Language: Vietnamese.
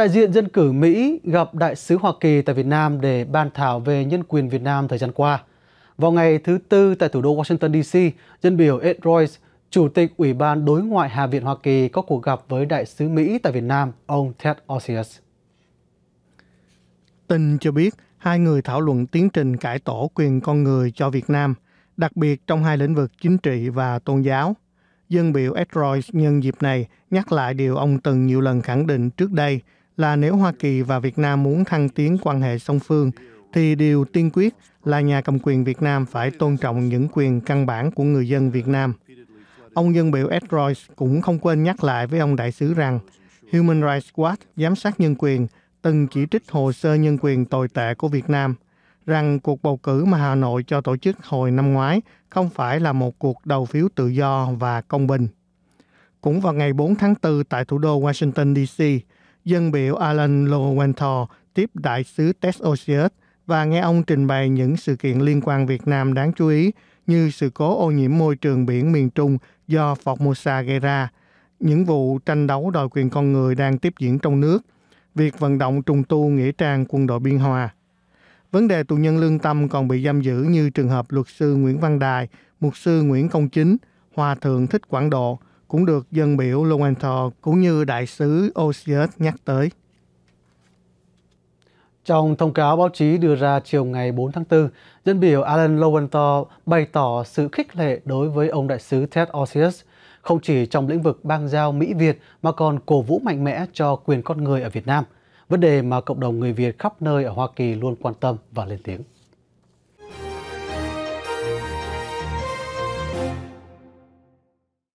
Đại diện dân cử Mỹ gặp Đại sứ Hoa Kỳ tại Việt Nam để bàn thảo về nhân quyền Việt Nam thời gian qua. Vào ngày thứ Tư tại thủ đô Washington D.C., dân biểu Ed Royce, Chủ tịch Ủy ban Đối ngoại Hạ viện Hoa Kỳ có cuộc gặp với Đại sứ Mỹ tại Việt Nam, ông Ted Osius. Tin cho biết, hai người thảo luận tiến trình cải tổ quyền con người cho Việt Nam, đặc biệt trong hai lĩnh vực chính trị và tôn giáo. Dân biểu Ed Royce nhân dịp này nhắc lại điều ông từng nhiều lần khẳng định trước đây – là nếu Hoa Kỳ và Việt Nam muốn thăng tiến quan hệ song phương, thì điều tiên quyết là nhà cầm quyền Việt Nam phải tôn trọng những quyền căn bản của người dân Việt Nam. Ông dân biểu Ed Royce cũng không quên nhắc lại với ông đại sứ rằng Human Rights Watch giám sát nhân quyền từng chỉ trích hồ sơ nhân quyền tồi tệ của Việt Nam, rằng cuộc bầu cử mà Hà Nội cho tổ chức hồi năm ngoái không phải là một cuộc đầu phiếu tự do và công bình. Cũng vào ngày 4 tháng 4 tại thủ đô Washington, D.C., dân biểu Alan Lowenthal tiếp đại sứ Ted Osius và nghe ông trình bày những sự kiện liên quan Việt Nam đáng chú ý như sự cố ô nhiễm môi trường biển miền Trung do Formosa gây ra, những vụ tranh đấu đòi quyền con người đang tiếp diễn trong nước, việc vận động trùng tu nghĩa trang quân đội biên hòa. Vấn đề tù nhân lương tâm còn bị giam giữ như trường hợp luật sư Nguyễn Văn Đài, mục sư Nguyễn Công Chính, hòa thượng Thích Quảng Độ, cũng được dân biểu Lowenthal cũng như đại sứ Osius nhắc tới. Trong thông cáo báo chí đưa ra chiều ngày 4 tháng 4, dân biểu Alan Lowenthal bày tỏ sự khích lệ đối với ông đại sứ Ted Osius, không chỉ trong lĩnh vực bang giao Mỹ-Việt mà còn cổ vũ mạnh mẽ cho quyền con người ở Việt Nam, vấn đề mà cộng đồng người Việt khắp nơi ở Hoa Kỳ luôn quan tâm và lên tiếng.